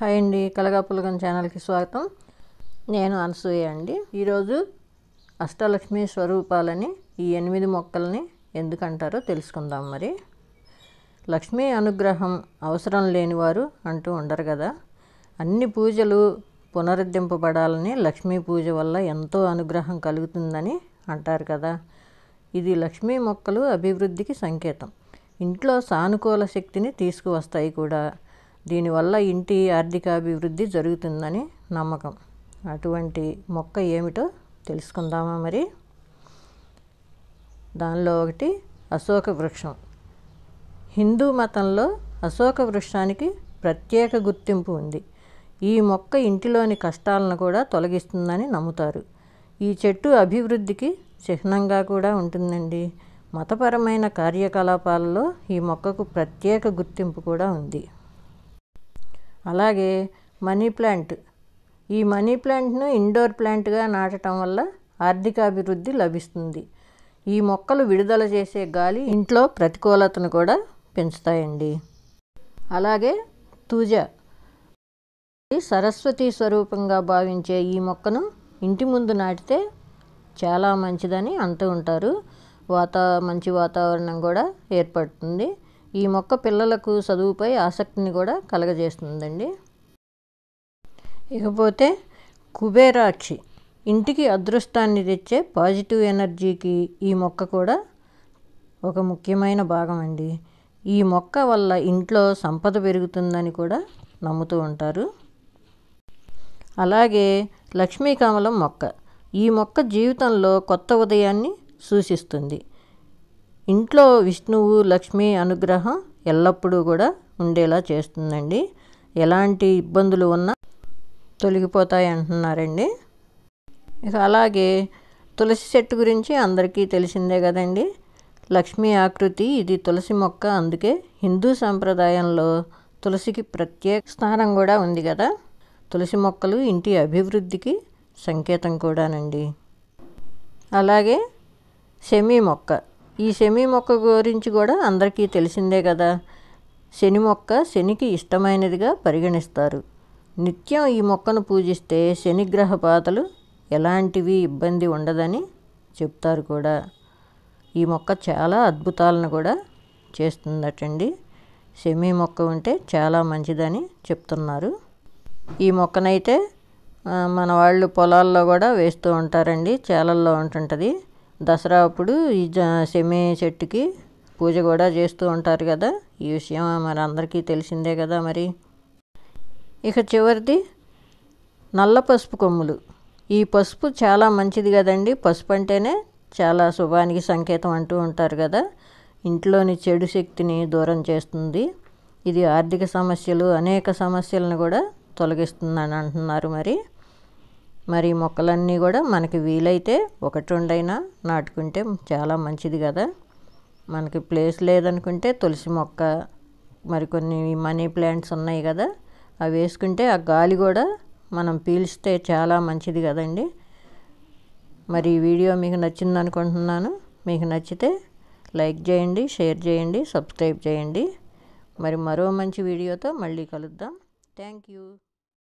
hi అండి కలగాపులగం ఛానల్కి స్వాగతం నేను అనసూయ అండి ఈరోజు అష్టలక్ష్మి స్వరూపాలని ఈ ఎనిమిది మొక్కల్ని ఎందుకంటారో తెలుసుకుందాం మరి లక్ష్మీ అనుగ్రహం అవసరం లేనివారు అంటూ ఉండరు కదా అన్ని పూజలు పునరుద్ధింపబడాలని లక్ష్మీ పూజ వల్ల ఎంతో అనుగ్రహం కలుగుతుందని అంటారు కదా ఇది లక్ష్మీ మొక్కలు అభివృద్ధికి సంకేతం ఇంట్లో సానుకూల శక్తిని తీసుకువస్తాయి కూడా దీనివల్ల ఇంటి ఆర్థికాభివృద్ధి జరుగుతుందని నమ్మకం అటువంటి మొక్క ఏమిటో తెలుసుకుందామా మరి దానిలో ఒకటి అశోక వృక్షం హిందూ మతంలో అశోక వృక్షానికి ప్రత్యేక గుర్తింపు ఉంది ఈ మొక్క ఇంటిలోని కష్టాలను కూడా తొలగిస్తుందని నమ్ముతారు ఈ చెట్టు అభివృద్ధికి చిహ్నంగా కూడా ఉంటుందండి మతపరమైన కార్యకలాపాలలో ఈ మొక్కకు ప్రత్యేక గుర్తింపు కూడా ఉంది అలాగే మనీ ప్లాంట్ ఈ మనీ ప్లాంట్ను ఇండోర్ ప్లాంట్గా నాటడం వల్ల ఆర్థిక అభివృద్ధి లభిస్తుంది ఈ మొక్కలు విడుదల చేసే గాలి ఇంట్లో ప్రతికూలతను కూడా పెంచుతాయండి అలాగే తూజ సరస్వతి స్వరూపంగా భావించే ఈ మొక్కను ఇంటి ముందు నాటితే చాలా మంచిదని అంటూ ఉంటారు వాతా మంచి వాతావరణం కూడా ఏర్పడుతుంది ఈ మొక్క పిల్లలకు చదువుపై ఆసక్తిని కూడా కలగజేస్తుందండి ఇకపోతే కుబేరాక్షి ఇంటికి అదృష్టాన్ని తెచ్చే పాజిటివ్ ఎనర్జీకి ఈ మొక్క కూడా ఒక ముఖ్యమైన భాగం అండి ఈ మొక్క వల్ల ఇంట్లో సంపద పెరుగుతుందని కూడా నమ్ముతూ ఉంటారు అలాగే లక్ష్మీకమలం మొక్క ఈ మొక్క జీవితంలో కొత్త ఉదయాన్ని సూచిస్తుంది ఇంట్లో విష్ణువు లక్ష్మి అనుగ్రహం ఎల్లప్పుడూ కూడా ఉండేలా చేస్తుందండి ఎలాంటి ఇబ్బందులు ఉన్నా తొలగిపోతాయి అంటున్నారండి ఇక అలాగే తులసి చెట్టు గురించి అందరికీ తెలిసిందే కదండి లక్ష్మీ ఆకృతి ఇది తులసి మొక్క అందుకే హిందూ సాంప్రదాయంలో తులసికి ప్రత్యేక స్థానం కూడా ఉంది కదా తులసి మొక్కలు ఇంటి అభివృద్ధికి సంకేతం కూడానండి అలాగే సెమీ మొక్క ఈ శని మొక్క గురించి కూడా అందరికీ తెలిసిందే కదా శని మొక్క శనికి ఇష్టమైనదిగా పరిగణిస్తారు నిత్యం ఈ మొక్కను పూజిస్తే శనిగ్రహ పాతలు ఎలాంటివి ఇబ్బంది ఉండదని చెప్తారు కూడా ఈ మొక్క చాలా అద్భుతాలను కూడా చేస్తుందటండి సెమీ మొక్క ఉంటే చాలా మంచిదని చెప్తున్నారు ఈ మొక్కనైతే మన వాళ్ళు పొలాల్లో కూడా వేస్తూ ఉంటారండి చేలల్లో ఉంటుంటుంది దసరా అప్పుడు ఈ జ సెమి చెట్టుకి పూజ కూడా చేస్తూ ఉంటారు కదా ఈ విషయం మరి అందరికీ తెలిసిందే కదా మరి ఇక చివరిది నల్ల పసుపు కొమ్ములు ఈ పసుపు చాలా మంచిది కదండి పసుపు అంటేనే చాలా శుభానికి సంకేతం అంటూ ఉంటారు కదా ఇంట్లోని చెడు శక్తిని దూరం చేస్తుంది ఇది ఆర్థిక సమస్యలు అనేక సమస్యలను కూడా తొలగిస్తుందని అంటున్నారు మరి మరి మొక్కలన్నీ కూడా మనకి వీలైతే ఒకటి రెండైనా నాటుకుంటే చాలా మంచిది కదా మనకి ప్లేస్ లేదనుకుంటే తులసి మొక్క మరి కొన్ని మనీ ప్లాంట్స్ ఉన్నాయి కదా అవి వేసుకుంటే ఆ గాలి కూడా మనం పీల్స్తే చాలా మంచిది కదండి మరి ఈ వీడియో మీకు నచ్చింది అనుకుంటున్నాను మీకు నచ్చితే లైక్ చేయండి షేర్ చేయండి సబ్స్క్రైబ్ చేయండి మరి మరో మంచి వీడియోతో మళ్ళీ కలుద్దాం థ్యాంక్ యూ